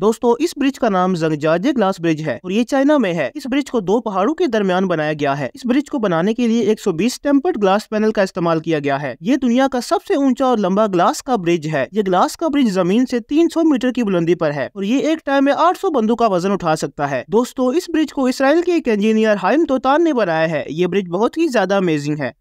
दोस्तों इस ब्रिज का नाम जंगजाजे ग्लास ब्रिज है और ये चाइना में है इस ब्रिज को दो पहाड़ों के दरमियान बनाया गया है इस ब्रिज को बनाने के लिए 120 टेम्पर्ड ग्लास पैनल का इस्तेमाल किया गया है ये दुनिया का सबसे ऊंचा और लंबा ग्लास का ब्रिज है ये ग्लास का ब्रिज जमीन से 300 मीटर की बुलंदी पर है और ये एक टाइम में आठ बंदूक का वजन उठा सकता है दोस्तों इस ब्रिज को इसराइल के एक इंजीनियर हाइम तोतान ने बनाया है ये ब्रिज बहुत ही ज्यादा अमेजिंग है